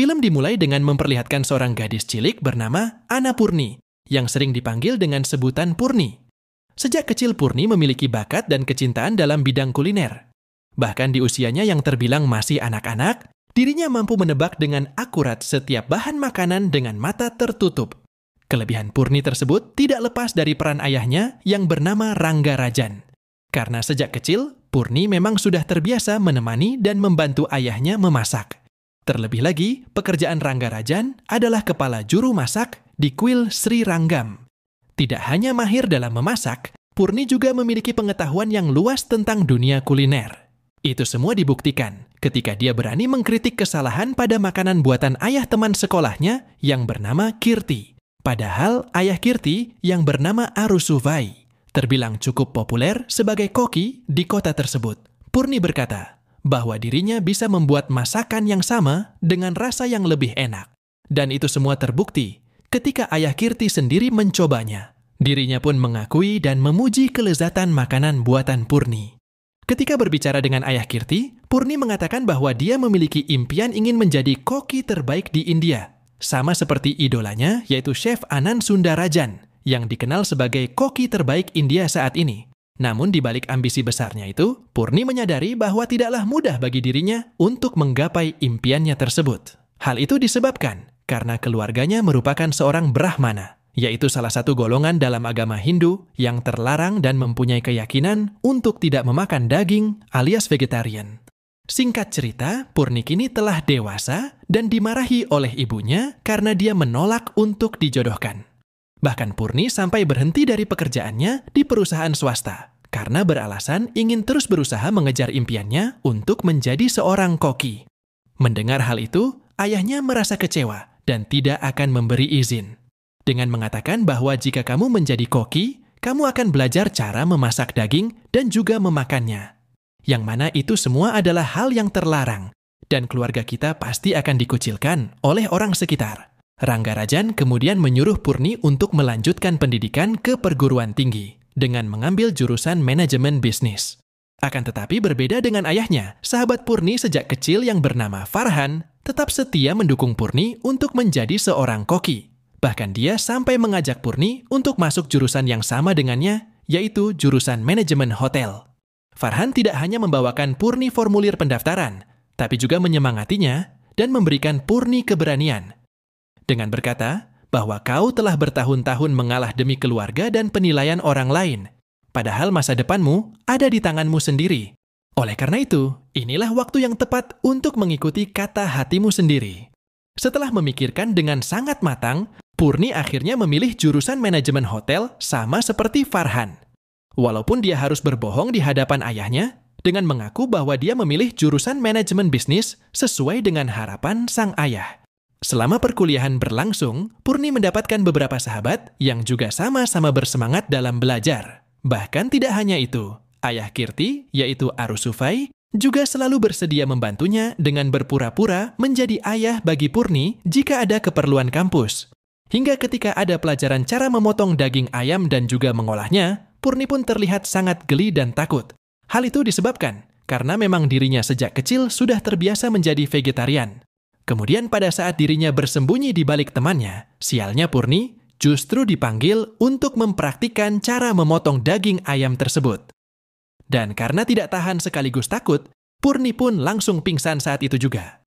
Film dimulai dengan memperlihatkan seorang gadis cilik bernama Ana Purni, yang sering dipanggil dengan sebutan Purni. Sejak kecil Purni memiliki bakat dan kecintaan dalam bidang kuliner. Bahkan di usianya yang terbilang masih anak-anak, dirinya mampu menebak dengan akurat setiap bahan makanan dengan mata tertutup. Kelebihan Purni tersebut tidak lepas dari peran ayahnya yang bernama Rangga Rajan. Karena sejak kecil, Purni memang sudah terbiasa menemani dan membantu ayahnya memasak. Terlebih lagi, pekerjaan Rangga Rajan adalah kepala juru masak di kuil Sri Ranggam. Tidak hanya mahir dalam memasak, Purni juga memiliki pengetahuan yang luas tentang dunia kuliner. Itu semua dibuktikan ketika dia berani mengkritik kesalahan pada makanan buatan ayah teman sekolahnya yang bernama Kirti. Padahal ayah Kirti yang bernama Arusuvai terbilang cukup populer sebagai koki di kota tersebut. Purni berkata, bahwa dirinya bisa membuat masakan yang sama dengan rasa yang lebih enak. Dan itu semua terbukti ketika ayah Kirti sendiri mencobanya. Dirinya pun mengakui dan memuji kelezatan makanan buatan Purni. Ketika berbicara dengan ayah Kirti, Purni mengatakan bahwa dia memiliki impian ingin menjadi koki terbaik di India. Sama seperti idolanya, yaitu Chef Anand Sundarajan, yang dikenal sebagai koki terbaik India saat ini. Namun di balik ambisi besarnya itu, Purni menyadari bahwa tidaklah mudah bagi dirinya untuk menggapai impiannya tersebut. Hal itu disebabkan karena keluarganya merupakan seorang Brahmana, yaitu salah satu golongan dalam agama Hindu yang terlarang dan mempunyai keyakinan untuk tidak memakan daging alias vegetarian. Singkat cerita, Purni kini telah dewasa dan dimarahi oleh ibunya karena dia menolak untuk dijodohkan. Bahkan Purni sampai berhenti dari pekerjaannya di perusahaan swasta karena beralasan ingin terus berusaha mengejar impiannya untuk menjadi seorang koki. Mendengar hal itu, ayahnya merasa kecewa dan tidak akan memberi izin. Dengan mengatakan bahwa jika kamu menjadi koki, kamu akan belajar cara memasak daging dan juga memakannya. Yang mana itu semua adalah hal yang terlarang, dan keluarga kita pasti akan dikucilkan oleh orang sekitar. Rangga Rajan kemudian menyuruh Purni untuk melanjutkan pendidikan ke perguruan tinggi dengan mengambil jurusan manajemen bisnis. Akan tetapi berbeda dengan ayahnya, sahabat Purni sejak kecil yang bernama Farhan tetap setia mendukung Purni untuk menjadi seorang koki. Bahkan dia sampai mengajak Purni untuk masuk jurusan yang sama dengannya, yaitu jurusan manajemen hotel. Farhan tidak hanya membawakan Purni formulir pendaftaran, tapi juga menyemangatinya dan memberikan Purni keberanian dengan berkata bahwa kau telah bertahun-tahun mengalah demi keluarga dan penilaian orang lain, padahal masa depanmu ada di tanganmu sendiri. Oleh karena itu, inilah waktu yang tepat untuk mengikuti kata hatimu sendiri. Setelah memikirkan dengan sangat matang, Purni akhirnya memilih jurusan manajemen hotel sama seperti Farhan. Walaupun dia harus berbohong di hadapan ayahnya dengan mengaku bahwa dia memilih jurusan manajemen bisnis sesuai dengan harapan sang ayah. Selama perkuliahan berlangsung, Purni mendapatkan beberapa sahabat yang juga sama-sama bersemangat dalam belajar. Bahkan tidak hanya itu, ayah Kirti, yaitu Arusufai, juga selalu bersedia membantunya dengan berpura-pura menjadi ayah bagi Purni jika ada keperluan kampus. Hingga ketika ada pelajaran cara memotong daging ayam dan juga mengolahnya, Purni pun terlihat sangat geli dan takut. Hal itu disebabkan karena memang dirinya sejak kecil sudah terbiasa menjadi vegetarian. Kemudian pada saat dirinya bersembunyi di balik temannya, sialnya Purni justru dipanggil untuk mempraktikkan cara memotong daging ayam tersebut. Dan karena tidak tahan sekaligus takut, Purni pun langsung pingsan saat itu juga.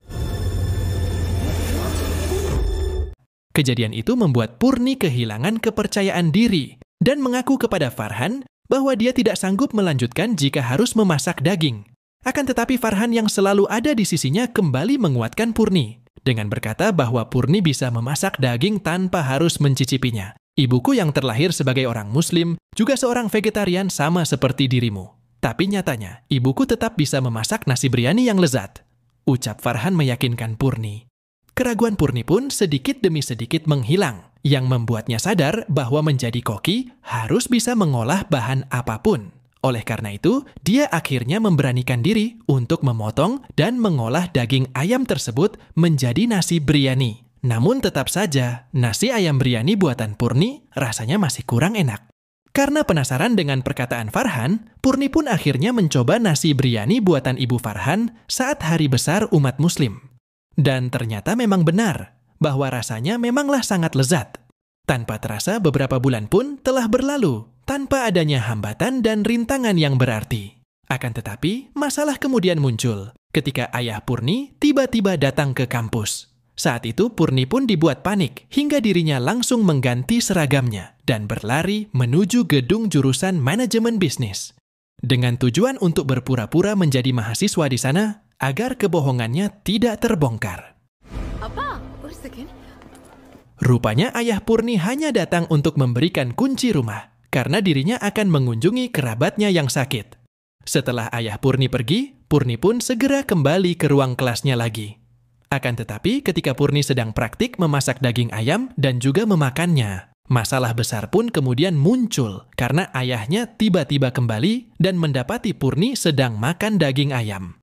Kejadian itu membuat Purni kehilangan kepercayaan diri dan mengaku kepada Farhan bahwa dia tidak sanggup melanjutkan jika harus memasak daging. Akan tetapi Farhan yang selalu ada di sisinya kembali menguatkan Purni dengan berkata bahwa Purni bisa memasak daging tanpa harus mencicipinya. Ibuku yang terlahir sebagai orang muslim juga seorang vegetarian sama seperti dirimu. Tapi nyatanya, ibuku tetap bisa memasak nasi biryani yang lezat. Ucap Farhan meyakinkan Purni. Keraguan Purni pun sedikit demi sedikit menghilang, yang membuatnya sadar bahwa menjadi koki harus bisa mengolah bahan apapun. Oleh karena itu, dia akhirnya memberanikan diri untuk memotong dan mengolah daging ayam tersebut menjadi nasi biryani. Namun tetap saja, nasi ayam biryani buatan Purni rasanya masih kurang enak. Karena penasaran dengan perkataan Farhan, Purni pun akhirnya mencoba nasi biryani buatan ibu Farhan saat hari besar umat muslim. Dan ternyata memang benar, bahwa rasanya memanglah sangat lezat. Tanpa terasa beberapa bulan pun telah berlalu tanpa adanya hambatan dan rintangan yang berarti. Akan tetapi, masalah kemudian muncul ketika ayah Purni tiba-tiba datang ke kampus. Saat itu Purni pun dibuat panik hingga dirinya langsung mengganti seragamnya dan berlari menuju gedung jurusan manajemen bisnis. Dengan tujuan untuk berpura-pura menjadi mahasiswa di sana agar kebohongannya tidak terbongkar. Rupanya ayah Purni hanya datang untuk memberikan kunci rumah, karena dirinya akan mengunjungi kerabatnya yang sakit. Setelah ayah Purni pergi, Purni pun segera kembali ke ruang kelasnya lagi. Akan tetapi, ketika Purni sedang praktik memasak daging ayam dan juga memakannya, masalah besar pun kemudian muncul karena ayahnya tiba-tiba kembali dan mendapati Purni sedang makan daging ayam.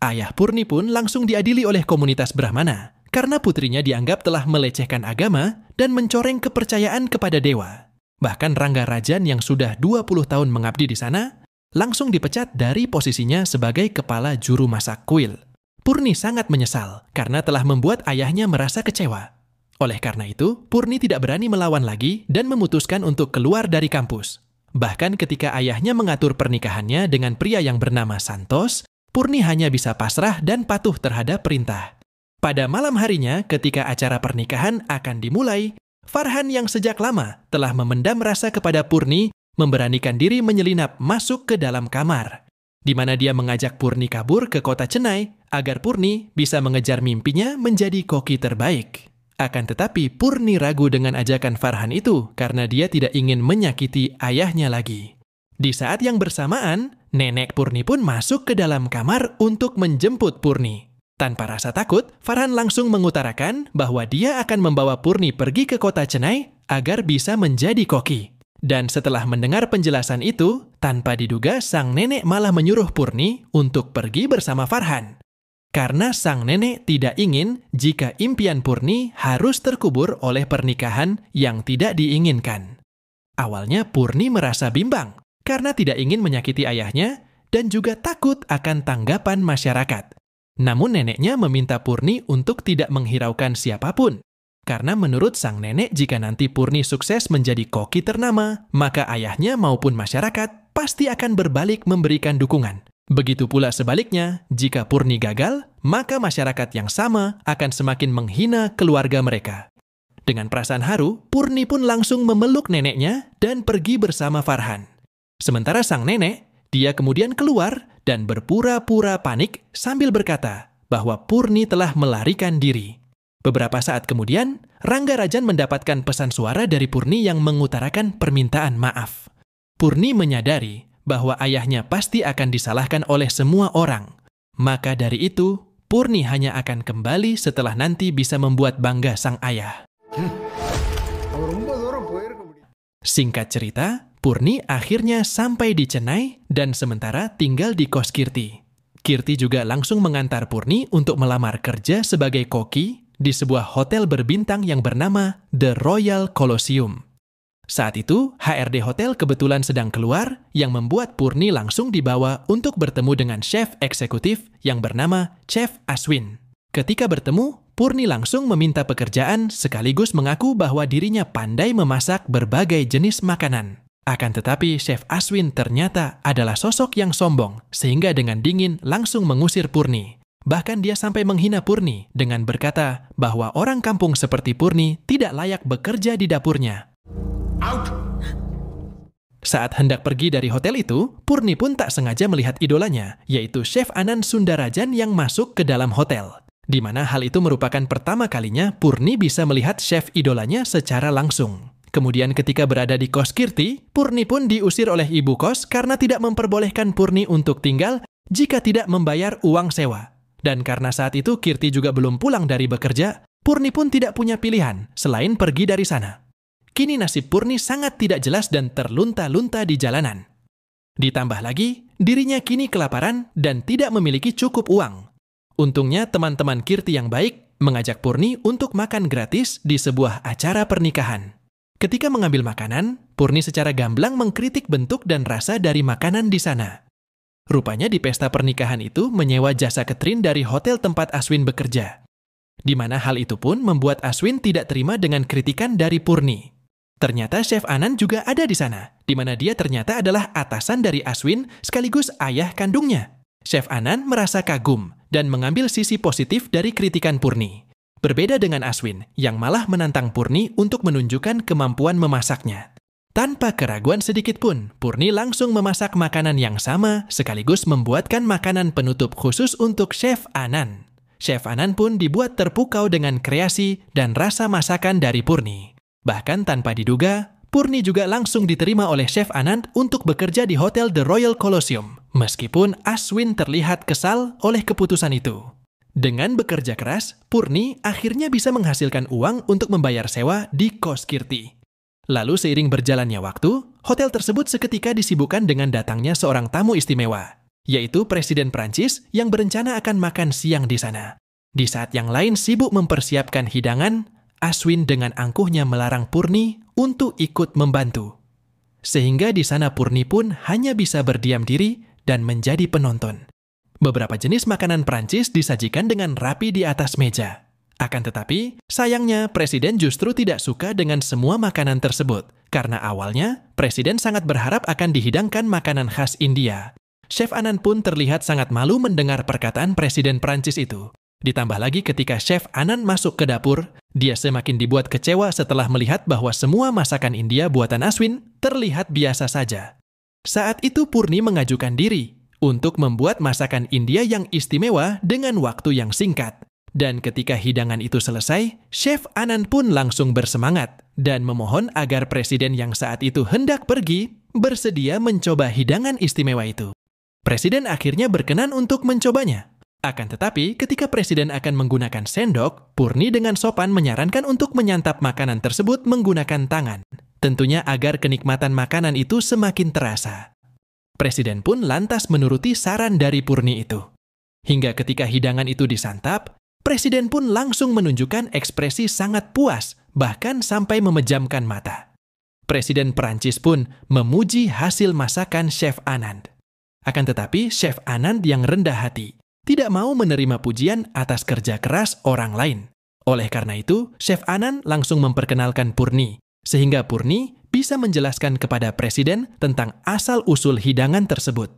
Ayah Purni pun langsung diadili oleh komunitas Brahmana karena putrinya dianggap telah melecehkan agama dan mencoreng kepercayaan kepada dewa. Bahkan Rangga Rajan yang sudah 20 tahun mengabdi di sana, langsung dipecat dari posisinya sebagai kepala juru masak kuil. Purni sangat menyesal karena telah membuat ayahnya merasa kecewa. Oleh karena itu, Purni tidak berani melawan lagi dan memutuskan untuk keluar dari kampus. Bahkan ketika ayahnya mengatur pernikahannya dengan pria yang bernama Santos, Purni hanya bisa pasrah dan patuh terhadap perintah. Pada malam harinya, ketika acara pernikahan akan dimulai, Farhan yang sejak lama telah memendam rasa kepada Purni memberanikan diri menyelinap masuk ke dalam kamar, di mana dia mengajak Purni kabur ke kota Cenai agar Purni bisa mengejar mimpinya menjadi koki terbaik. Akan tetapi Purni ragu dengan ajakan Farhan itu karena dia tidak ingin menyakiti ayahnya lagi. Di saat yang bersamaan, nenek Purni pun masuk ke dalam kamar untuk menjemput Purni. Tanpa rasa takut, Farhan langsung mengutarakan bahwa dia akan membawa Purni pergi ke kota Chennai agar bisa menjadi koki. Dan setelah mendengar penjelasan itu, tanpa diduga sang nenek malah menyuruh Purni untuk pergi bersama Farhan. Karena sang nenek tidak ingin jika impian Purni harus terkubur oleh pernikahan yang tidak diinginkan. Awalnya Purni merasa bimbang karena tidak ingin menyakiti ayahnya dan juga takut akan tanggapan masyarakat. Namun neneknya meminta Purni untuk tidak menghiraukan siapapun. Karena menurut sang nenek jika nanti Purni sukses menjadi koki ternama, maka ayahnya maupun masyarakat pasti akan berbalik memberikan dukungan. Begitu pula sebaliknya, jika Purni gagal, maka masyarakat yang sama akan semakin menghina keluarga mereka. Dengan perasaan haru, Purni pun langsung memeluk neneknya dan pergi bersama Farhan. Sementara sang nenek, dia kemudian keluar dan berpura-pura panik sambil berkata bahwa Purni telah melarikan diri. Beberapa saat kemudian, Rangga Rajan mendapatkan pesan suara dari Purni yang mengutarakan permintaan maaf. Purni menyadari bahwa ayahnya pasti akan disalahkan oleh semua orang. Maka dari itu, Purni hanya akan kembali setelah nanti bisa membuat bangga sang ayah. Hmm. Singkat cerita, Purni akhirnya sampai di Chennai dan sementara tinggal di kos Kirti. Kirti juga langsung mengantar Purni untuk melamar kerja sebagai koki di sebuah hotel berbintang yang bernama The Royal Colosseum. Saat itu, HRD Hotel kebetulan sedang keluar yang membuat Purni langsung dibawa untuk bertemu dengan chef eksekutif yang bernama Chef Aswin. Ketika bertemu, Purni langsung meminta pekerjaan sekaligus mengaku bahwa dirinya pandai memasak berbagai jenis makanan. Akan tetapi, Chef Aswin ternyata adalah sosok yang sombong, sehingga dengan dingin langsung mengusir Purni. Bahkan dia sampai menghina Purni dengan berkata bahwa orang kampung seperti Purni tidak layak bekerja di dapurnya. Out. Saat hendak pergi dari hotel itu, Purni pun tak sengaja melihat idolanya, yaitu Chef Anan Sundarajan yang masuk ke dalam hotel. Di mana hal itu merupakan pertama kalinya Purni bisa melihat chef idolanya secara langsung. Kemudian ketika berada di kos Kirti, Purni pun diusir oleh ibu kos karena tidak memperbolehkan Purni untuk tinggal jika tidak membayar uang sewa. Dan karena saat itu Kirti juga belum pulang dari bekerja, Purni pun tidak punya pilihan selain pergi dari sana. Kini nasib Purni sangat tidak jelas dan terlunta-lunta di jalanan. Ditambah lagi, dirinya kini kelaparan dan tidak memiliki cukup uang. Untungnya teman-teman Kirti yang baik mengajak Purni untuk makan gratis di sebuah acara pernikahan. Ketika mengambil makanan, Purni secara gamblang mengkritik bentuk dan rasa dari makanan di sana. Rupanya di pesta pernikahan itu menyewa jasa ketrin dari hotel tempat Aswin bekerja. Di mana hal itu pun membuat Aswin tidak terima dengan kritikan dari Purni. Ternyata Chef Anan juga ada di sana, di mana dia ternyata adalah atasan dari Aswin sekaligus ayah kandungnya. Chef Anan merasa kagum dan mengambil sisi positif dari kritikan Purni. Berbeda dengan Aswin, yang malah menantang Purni untuk menunjukkan kemampuan memasaknya. Tanpa keraguan sedikit pun, Purni langsung memasak makanan yang sama sekaligus membuatkan makanan penutup khusus untuk Chef Anan. Chef Anan pun dibuat terpukau dengan kreasi dan rasa masakan dari Purni. Bahkan tanpa diduga, Purni juga langsung diterima oleh Chef Anand untuk bekerja di Hotel The Royal Colosseum, meskipun Aswin terlihat kesal oleh keputusan itu. Dengan bekerja keras, Purni akhirnya bisa menghasilkan uang untuk membayar sewa di kos Kirti. Lalu seiring berjalannya waktu, hotel tersebut seketika disibukkan dengan datangnya seorang tamu istimewa, yaitu Presiden Prancis yang berencana akan makan siang di sana. Di saat yang lain sibuk mempersiapkan hidangan, Aswin dengan angkuhnya melarang Purni untuk ikut membantu. Sehingga di sana Purni pun hanya bisa berdiam diri dan menjadi penonton Beberapa jenis makanan Prancis disajikan dengan rapi di atas meja. Akan tetapi, sayangnya presiden justru tidak suka dengan semua makanan tersebut, karena awalnya presiden sangat berharap akan dihidangkan makanan khas India. Chef Anan pun terlihat sangat malu mendengar perkataan presiden Prancis itu. Ditambah lagi ketika Chef Anan masuk ke dapur, dia semakin dibuat kecewa setelah melihat bahwa semua masakan India buatan Aswin terlihat biasa saja. Saat itu Purni mengajukan diri untuk membuat masakan India yang istimewa dengan waktu yang singkat. Dan ketika hidangan itu selesai, Chef Anand pun langsung bersemangat dan memohon agar presiden yang saat itu hendak pergi bersedia mencoba hidangan istimewa itu. Presiden akhirnya berkenan untuk mencobanya. Akan tetapi, ketika presiden akan menggunakan sendok, Purni dengan sopan menyarankan untuk menyantap makanan tersebut menggunakan tangan. Tentunya agar kenikmatan makanan itu semakin terasa. Presiden pun lantas menuruti saran dari Purni itu. Hingga ketika hidangan itu disantap, Presiden pun langsung menunjukkan ekspresi sangat puas, bahkan sampai memejamkan mata. Presiden Perancis pun memuji hasil masakan Chef Anand. Akan tetapi, Chef Anand yang rendah hati tidak mau menerima pujian atas kerja keras orang lain. Oleh karena itu, Chef Anand langsung memperkenalkan Purni, sehingga Purni bisa menjelaskan kepada presiden tentang asal-usul hidangan tersebut.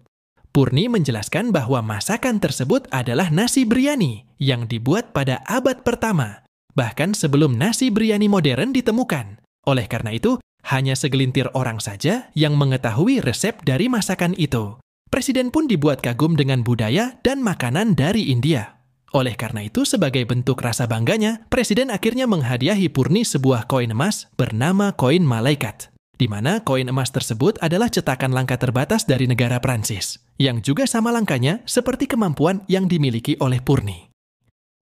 Purni menjelaskan bahwa masakan tersebut adalah nasi biryani yang dibuat pada abad pertama, bahkan sebelum nasi biryani modern ditemukan. Oleh karena itu, hanya segelintir orang saja yang mengetahui resep dari masakan itu. Presiden pun dibuat kagum dengan budaya dan makanan dari India. Oleh karena itu, sebagai bentuk rasa bangganya, presiden akhirnya menghadiahi Purni sebuah koin emas bernama koin malaikat di mana koin emas tersebut adalah cetakan langka terbatas dari negara Prancis, yang juga sama langkanya seperti kemampuan yang dimiliki oleh Purni.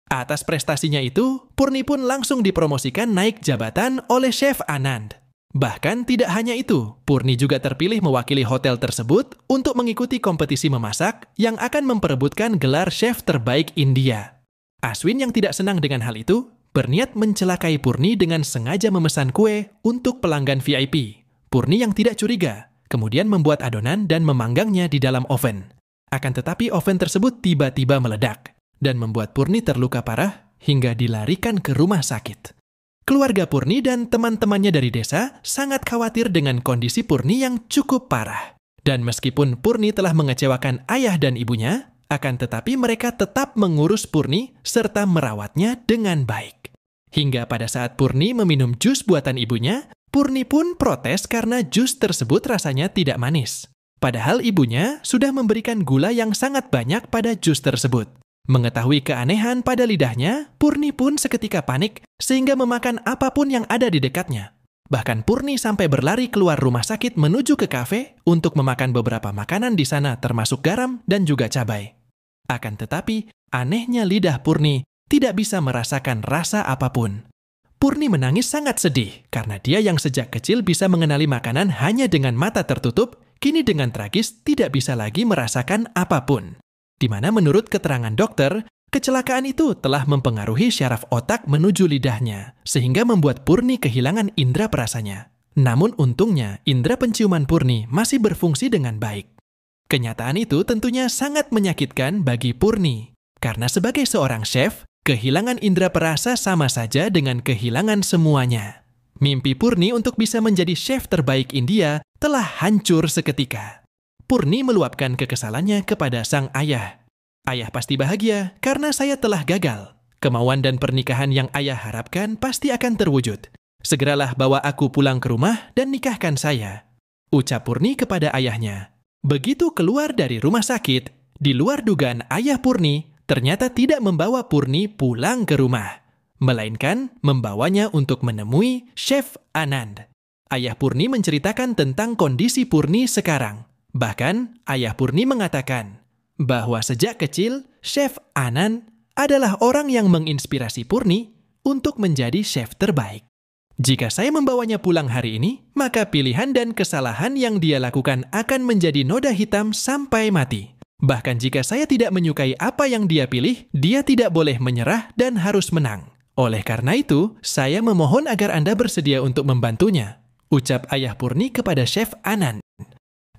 Atas prestasinya itu, Purni pun langsung dipromosikan naik jabatan oleh Chef Anand. Bahkan tidak hanya itu, Purni juga terpilih mewakili hotel tersebut untuk mengikuti kompetisi memasak yang akan memperebutkan gelar chef terbaik India. Aswin yang tidak senang dengan hal itu, berniat mencelakai Purni dengan sengaja memesan kue untuk pelanggan VIP Purni yang tidak curiga, kemudian membuat adonan dan memanggangnya di dalam oven. Akan tetapi oven tersebut tiba-tiba meledak dan membuat Purni terluka parah hingga dilarikan ke rumah sakit. Keluarga Purni dan teman-temannya dari desa sangat khawatir dengan kondisi Purni yang cukup parah. Dan meskipun Purni telah mengecewakan ayah dan ibunya, akan tetapi mereka tetap mengurus Purni serta merawatnya dengan baik. Hingga pada saat Purni meminum jus buatan ibunya, Purni pun protes karena jus tersebut rasanya tidak manis. Padahal ibunya sudah memberikan gula yang sangat banyak pada jus tersebut. Mengetahui keanehan pada lidahnya, Purni pun seketika panik sehingga memakan apapun yang ada di dekatnya. Bahkan Purni sampai berlari keluar rumah sakit menuju ke kafe untuk memakan beberapa makanan di sana termasuk garam dan juga cabai. Akan tetapi, anehnya lidah Purni tidak bisa merasakan rasa apapun. Purni menangis sangat sedih karena dia yang sejak kecil bisa mengenali makanan hanya dengan mata tertutup, kini dengan tragis tidak bisa lagi merasakan apapun. Di mana menurut keterangan dokter, kecelakaan itu telah mempengaruhi syaraf otak menuju lidahnya, sehingga membuat Purni kehilangan indera perasanya. Namun untungnya, indera penciuman Purni masih berfungsi dengan baik. Kenyataan itu tentunya sangat menyakitkan bagi Purni, karena sebagai seorang chef, Kehilangan indera perasa sama saja dengan kehilangan semuanya. Mimpi Purni untuk bisa menjadi chef terbaik India telah hancur seketika. Purni meluapkan kekesalannya kepada sang ayah. Ayah pasti bahagia karena saya telah gagal. Kemauan dan pernikahan yang ayah harapkan pasti akan terwujud. Segeralah bawa aku pulang ke rumah dan nikahkan saya. Ucap Purni kepada ayahnya. Begitu keluar dari rumah sakit, di luar dugaan ayah Purni, ternyata tidak membawa Purni pulang ke rumah, melainkan membawanya untuk menemui Chef Anand. Ayah Purni menceritakan tentang kondisi Purni sekarang. Bahkan, ayah Purni mengatakan bahwa sejak kecil, Chef Anand adalah orang yang menginspirasi Purni untuk menjadi chef terbaik. Jika saya membawanya pulang hari ini, maka pilihan dan kesalahan yang dia lakukan akan menjadi noda hitam sampai mati. Bahkan jika saya tidak menyukai apa yang dia pilih, dia tidak boleh menyerah dan harus menang. Oleh karena itu, saya memohon agar Anda bersedia untuk membantunya, ucap Ayah Purni kepada Chef Anan.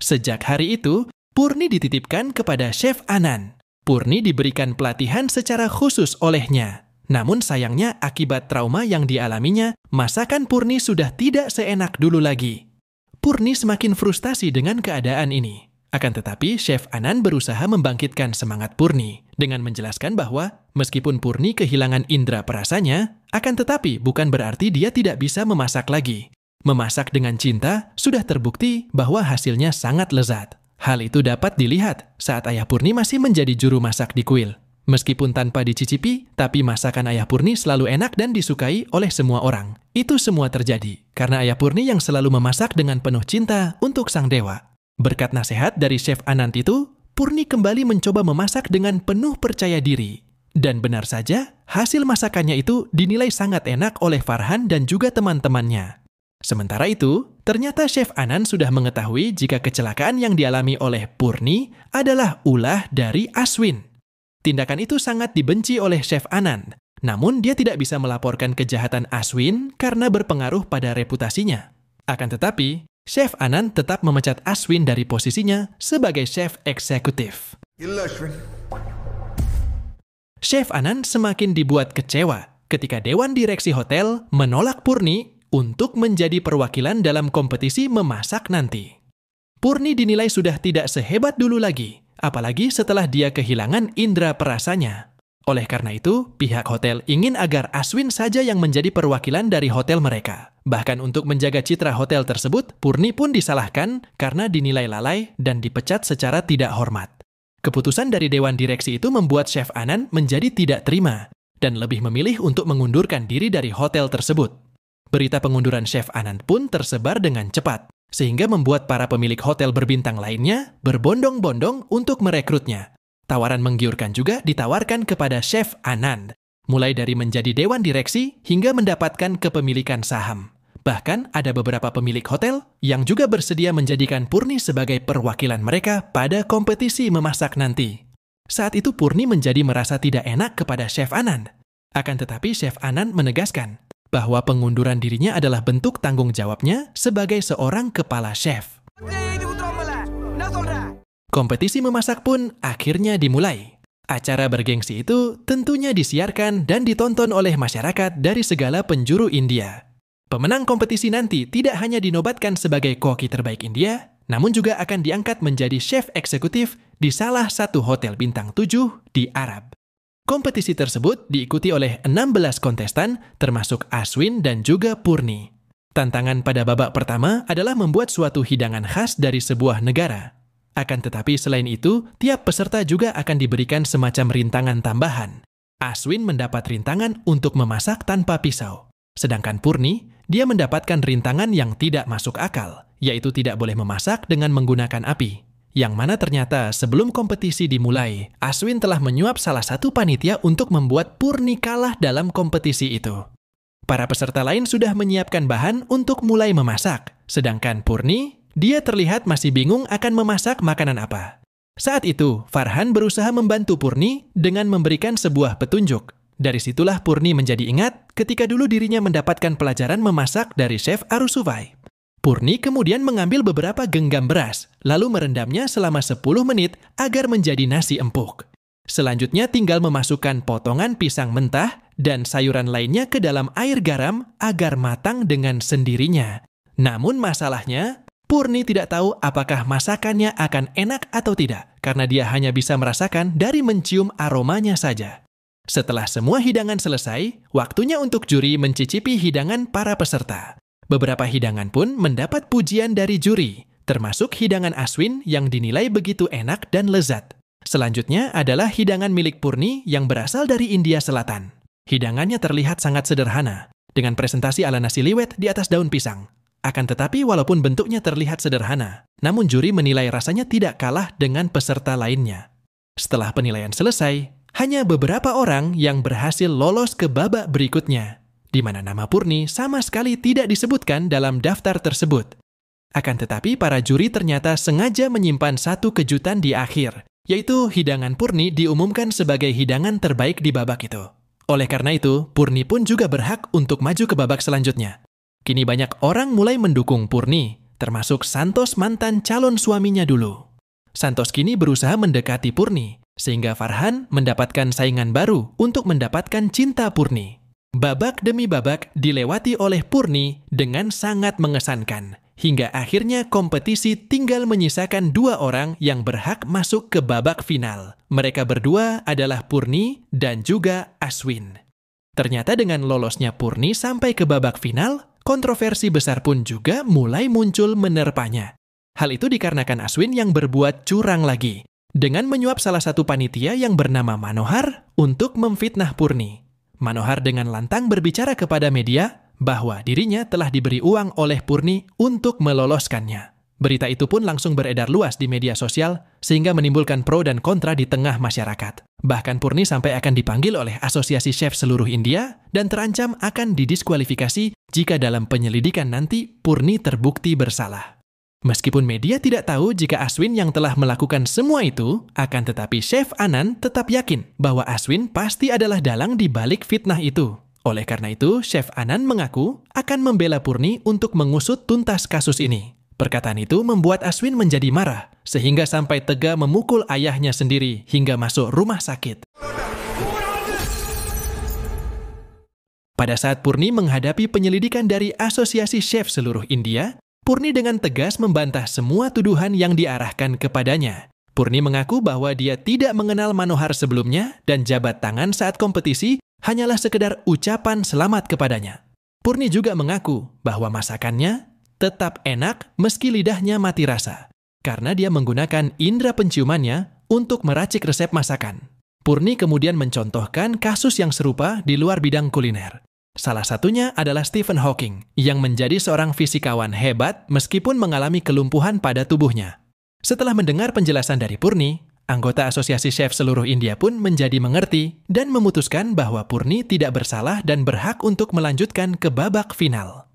Sejak hari itu, Purni dititipkan kepada Chef Anan. Purni diberikan pelatihan secara khusus olehnya. Namun sayangnya akibat trauma yang dialaminya, masakan Purni sudah tidak seenak dulu lagi. Purni semakin frustasi dengan keadaan ini. Akan tetapi, Chef Anan berusaha membangkitkan semangat Purni dengan menjelaskan bahwa meskipun Purni kehilangan indera perasanya, akan tetapi bukan berarti dia tidak bisa memasak lagi. Memasak dengan cinta sudah terbukti bahwa hasilnya sangat lezat. Hal itu dapat dilihat saat Ayah Purni masih menjadi juru masak di kuil. Meskipun tanpa dicicipi, tapi masakan Ayah Purni selalu enak dan disukai oleh semua orang. Itu semua terjadi karena Ayah Purni yang selalu memasak dengan penuh cinta untuk sang dewa. Berkat nasihat dari Chef Anant itu, Purni kembali mencoba memasak dengan penuh percaya diri. Dan benar saja, hasil masakannya itu dinilai sangat enak oleh Farhan dan juga teman-temannya. Sementara itu, ternyata Chef Anan sudah mengetahui jika kecelakaan yang dialami oleh Purni adalah ulah dari Aswin. Tindakan itu sangat dibenci oleh Chef Anan, namun dia tidak bisa melaporkan kejahatan Aswin karena berpengaruh pada reputasinya. Akan tetapi, Chef Anand tetap memecat Aswin dari posisinya sebagai chef eksekutif. Chef Anand semakin dibuat kecewa ketika Dewan Direksi Hotel menolak Purni untuk menjadi perwakilan dalam kompetisi memasak nanti. Purni dinilai sudah tidak sehebat dulu lagi, apalagi setelah dia kehilangan indera perasanya. Oleh karena itu, pihak hotel ingin agar Aswin saja yang menjadi perwakilan dari hotel mereka. Bahkan untuk menjaga citra hotel tersebut, Purni pun disalahkan karena dinilai lalai dan dipecat secara tidak hormat. Keputusan dari dewan direksi itu membuat Chef Anan menjadi tidak terima dan lebih memilih untuk mengundurkan diri dari hotel tersebut. Berita pengunduran Chef Anan pun tersebar dengan cepat, sehingga membuat para pemilik hotel berbintang lainnya berbondong-bondong untuk merekrutnya tawaran menggiurkan juga ditawarkan kepada Chef Anand, mulai dari menjadi dewan direksi hingga mendapatkan kepemilikan saham. Bahkan ada beberapa pemilik hotel yang juga bersedia menjadikan Purni sebagai perwakilan mereka pada kompetisi memasak nanti. Saat itu Purni menjadi merasa tidak enak kepada Chef Anand. Akan tetapi Chef Anand menegaskan bahwa pengunduran dirinya adalah bentuk tanggung jawabnya sebagai seorang kepala chef. Kompetisi memasak pun akhirnya dimulai. Acara bergengsi itu tentunya disiarkan dan ditonton oleh masyarakat dari segala penjuru India. Pemenang kompetisi nanti tidak hanya dinobatkan sebagai koki terbaik India, namun juga akan diangkat menjadi chef eksekutif di salah satu hotel bintang 7 di Arab. Kompetisi tersebut diikuti oleh 16 kontestan termasuk Aswin dan juga Purni. Tantangan pada babak pertama adalah membuat suatu hidangan khas dari sebuah negara, akan tetapi selain itu, tiap peserta juga akan diberikan semacam rintangan tambahan. Aswin mendapat rintangan untuk memasak tanpa pisau. Sedangkan Purni, dia mendapatkan rintangan yang tidak masuk akal, yaitu tidak boleh memasak dengan menggunakan api. Yang mana ternyata sebelum kompetisi dimulai, Aswin telah menyuap salah satu panitia untuk membuat Purni kalah dalam kompetisi itu. Para peserta lain sudah menyiapkan bahan untuk mulai memasak, sedangkan Purni dia terlihat masih bingung akan memasak makanan apa. Saat itu, Farhan berusaha membantu Purni dengan memberikan sebuah petunjuk. Dari situlah Purni menjadi ingat ketika dulu dirinya mendapatkan pelajaran memasak dari Chef Arusuvai. Purni kemudian mengambil beberapa genggam beras, lalu merendamnya selama 10 menit agar menjadi nasi empuk. Selanjutnya tinggal memasukkan potongan pisang mentah dan sayuran lainnya ke dalam air garam agar matang dengan sendirinya. Namun masalahnya, Purni tidak tahu apakah masakannya akan enak atau tidak, karena dia hanya bisa merasakan dari mencium aromanya saja. Setelah semua hidangan selesai, waktunya untuk juri mencicipi hidangan para peserta. Beberapa hidangan pun mendapat pujian dari juri, termasuk hidangan Aswin yang dinilai begitu enak dan lezat. Selanjutnya adalah hidangan milik Purni yang berasal dari India Selatan. Hidangannya terlihat sangat sederhana, dengan presentasi ala nasi liwet di atas daun pisang, akan tetapi, walaupun bentuknya terlihat sederhana, namun juri menilai rasanya tidak kalah dengan peserta lainnya. Setelah penilaian selesai, hanya beberapa orang yang berhasil lolos ke babak berikutnya, di mana nama Purni sama sekali tidak disebutkan dalam daftar tersebut. Akan tetapi, para juri ternyata sengaja menyimpan satu kejutan di akhir, yaitu hidangan Purni diumumkan sebagai hidangan terbaik di babak itu. Oleh karena itu, Purni pun juga berhak untuk maju ke babak selanjutnya. Kini banyak orang mulai mendukung Purni, termasuk Santos mantan calon suaminya dulu. Santos kini berusaha mendekati Purni, sehingga Farhan mendapatkan saingan baru untuk mendapatkan cinta Purni. Babak demi babak dilewati oleh Purni dengan sangat mengesankan, hingga akhirnya kompetisi tinggal menyisakan dua orang yang berhak masuk ke babak final. Mereka berdua adalah Purni dan juga Aswin. Ternyata dengan lolosnya Purni sampai ke babak final, kontroversi besar pun juga mulai muncul menerpanya. Hal itu dikarenakan Aswin yang berbuat curang lagi, dengan menyuap salah satu panitia yang bernama Manohar untuk memfitnah Purni. Manohar dengan lantang berbicara kepada media bahwa dirinya telah diberi uang oleh Purni untuk meloloskannya. Berita itu pun langsung beredar luas di media sosial sehingga menimbulkan pro dan kontra di tengah masyarakat. Bahkan Purni sampai akan dipanggil oleh Asosiasi Chef Seluruh India dan terancam akan didiskualifikasi jika dalam penyelidikan nanti Purni terbukti bersalah. Meskipun media tidak tahu jika Aswin yang telah melakukan semua itu, akan tetapi Chef Anan tetap yakin bahwa Aswin pasti adalah dalang di balik fitnah itu. oleh karena itu, Chef Anan mengaku akan membela Purni untuk mengusut tuntas kasus ini. Perkataan itu membuat Aswin menjadi marah, sehingga sampai tega memukul ayahnya sendiri hingga masuk rumah sakit. Pada saat Purni menghadapi penyelidikan dari Asosiasi Chef Seluruh India, Purni dengan tegas membantah semua tuduhan yang diarahkan kepadanya. Purni mengaku bahwa dia tidak mengenal Manohar sebelumnya dan jabat tangan saat kompetisi hanyalah sekedar ucapan selamat kepadanya. Purni juga mengaku bahwa masakannya tetap enak meski lidahnya mati rasa, karena dia menggunakan indera penciumannya untuk meracik resep masakan. Purni kemudian mencontohkan kasus yang serupa di luar bidang kuliner. Salah satunya adalah Stephen Hawking, yang menjadi seorang fisikawan hebat meskipun mengalami kelumpuhan pada tubuhnya. Setelah mendengar penjelasan dari Purni, anggota Asosiasi Chef seluruh India pun menjadi mengerti dan memutuskan bahwa Purni tidak bersalah dan berhak untuk melanjutkan ke babak final.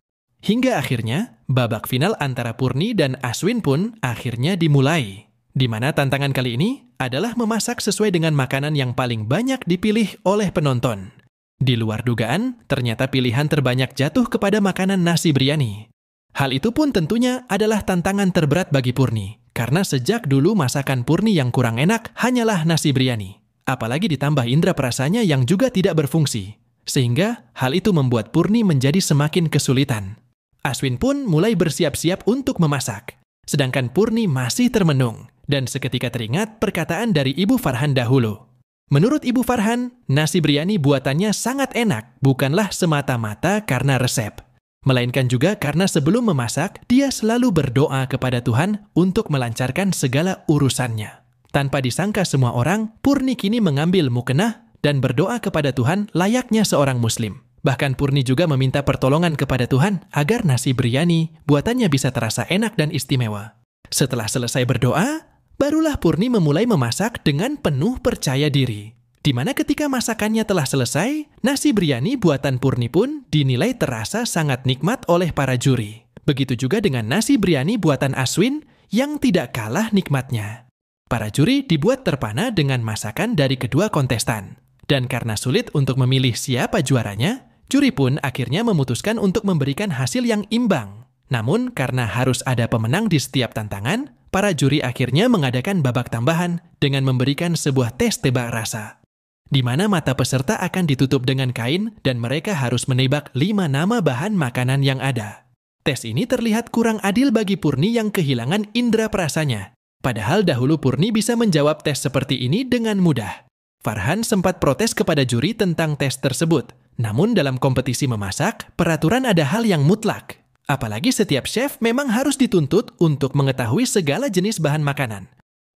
Hingga akhirnya, babak final antara Purni dan Aswin pun akhirnya dimulai. Di mana tantangan kali ini adalah memasak sesuai dengan makanan yang paling banyak dipilih oleh penonton. Di luar dugaan, ternyata pilihan terbanyak jatuh kepada makanan nasi biryani. Hal itu pun tentunya adalah tantangan terberat bagi Purni, karena sejak dulu masakan Purni yang kurang enak hanyalah nasi biryani. Apalagi ditambah indera perasanya yang juga tidak berfungsi. Sehingga hal itu membuat Purni menjadi semakin kesulitan. Aswin pun mulai bersiap-siap untuk memasak. Sedangkan Purni masih termenung, dan seketika teringat perkataan dari Ibu Farhan dahulu. Menurut Ibu Farhan, nasi biryani buatannya sangat enak, bukanlah semata-mata karena resep. Melainkan juga karena sebelum memasak, dia selalu berdoa kepada Tuhan untuk melancarkan segala urusannya. Tanpa disangka semua orang, Purni kini mengambil mukenah dan berdoa kepada Tuhan layaknya seorang muslim. Bahkan Purni juga meminta pertolongan kepada Tuhan agar nasi biryani buatannya bisa terasa enak dan istimewa. Setelah selesai berdoa, barulah Purni memulai memasak dengan penuh percaya diri. Di mana ketika masakannya telah selesai, nasi biryani buatan Purni pun dinilai terasa sangat nikmat oleh para juri. Begitu juga dengan nasi biryani buatan Aswin yang tidak kalah nikmatnya. Para juri dibuat terpana dengan masakan dari kedua kontestan. Dan karena sulit untuk memilih siapa juaranya, Juri pun akhirnya memutuskan untuk memberikan hasil yang imbang. Namun, karena harus ada pemenang di setiap tantangan, para juri akhirnya mengadakan babak tambahan dengan memberikan sebuah tes tebak rasa. Di mana mata peserta akan ditutup dengan kain dan mereka harus menebak lima nama bahan makanan yang ada. Tes ini terlihat kurang adil bagi Purni yang kehilangan indera perasanya. Padahal dahulu Purni bisa menjawab tes seperti ini dengan mudah. Farhan sempat protes kepada juri tentang tes tersebut, namun dalam kompetisi memasak, peraturan ada hal yang mutlak. Apalagi setiap chef memang harus dituntut untuk mengetahui segala jenis bahan makanan.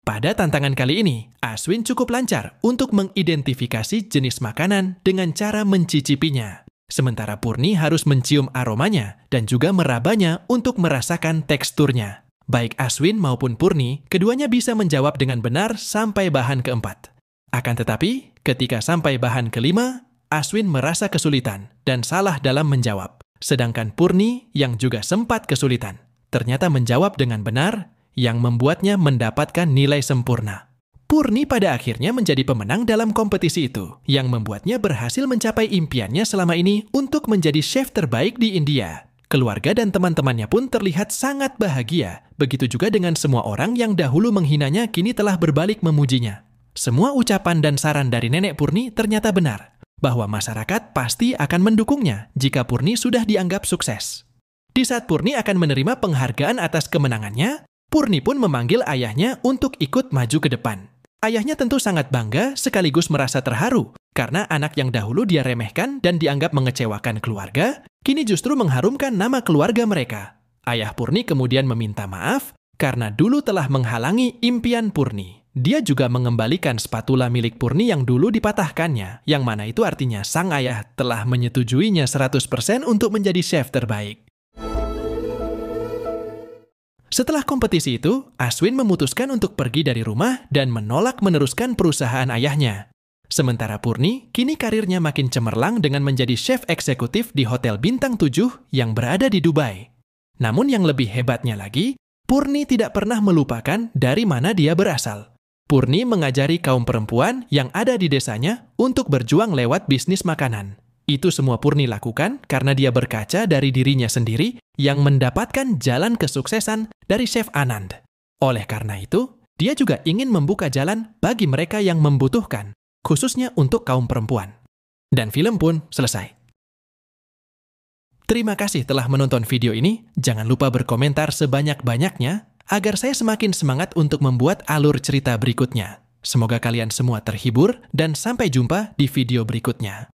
Pada tantangan kali ini, Aswin cukup lancar untuk mengidentifikasi jenis makanan dengan cara mencicipinya. Sementara Purni harus mencium aromanya dan juga merabanya untuk merasakan teksturnya. Baik Aswin maupun Purni, keduanya bisa menjawab dengan benar sampai bahan keempat. Akan tetapi, ketika sampai bahan kelima, Aswin merasa kesulitan dan salah dalam menjawab. Sedangkan Purni, yang juga sempat kesulitan, ternyata menjawab dengan benar yang membuatnya mendapatkan nilai sempurna. Purni pada akhirnya menjadi pemenang dalam kompetisi itu, yang membuatnya berhasil mencapai impiannya selama ini untuk menjadi chef terbaik di India. Keluarga dan teman-temannya pun terlihat sangat bahagia, begitu juga dengan semua orang yang dahulu menghinanya kini telah berbalik memujinya. Semua ucapan dan saran dari nenek Purni ternyata benar, bahwa masyarakat pasti akan mendukungnya jika Purni sudah dianggap sukses. Di saat Purni akan menerima penghargaan atas kemenangannya, Purni pun memanggil ayahnya untuk ikut maju ke depan. Ayahnya tentu sangat bangga sekaligus merasa terharu karena anak yang dahulu dia remehkan dan dianggap mengecewakan keluarga, kini justru mengharumkan nama keluarga mereka. Ayah Purni kemudian meminta maaf karena dulu telah menghalangi impian Purni. Dia juga mengembalikan spatula milik Purni yang dulu dipatahkannya, yang mana itu artinya sang ayah telah menyetujuinya 100% untuk menjadi chef terbaik. Setelah kompetisi itu, Aswin memutuskan untuk pergi dari rumah dan menolak meneruskan perusahaan ayahnya. Sementara Purni, kini karirnya makin cemerlang dengan menjadi chef eksekutif di Hotel Bintang 7 yang berada di Dubai. Namun yang lebih hebatnya lagi, Purni tidak pernah melupakan dari mana dia berasal. Purni mengajari kaum perempuan yang ada di desanya untuk berjuang lewat bisnis makanan. Itu semua Purni lakukan karena dia berkaca dari dirinya sendiri yang mendapatkan jalan kesuksesan dari Chef Anand. Oleh karena itu, dia juga ingin membuka jalan bagi mereka yang membutuhkan, khususnya untuk kaum perempuan. Dan film pun selesai. Terima kasih telah menonton video ini. Jangan lupa berkomentar sebanyak-banyaknya agar saya semakin semangat untuk membuat alur cerita berikutnya. Semoga kalian semua terhibur, dan sampai jumpa di video berikutnya.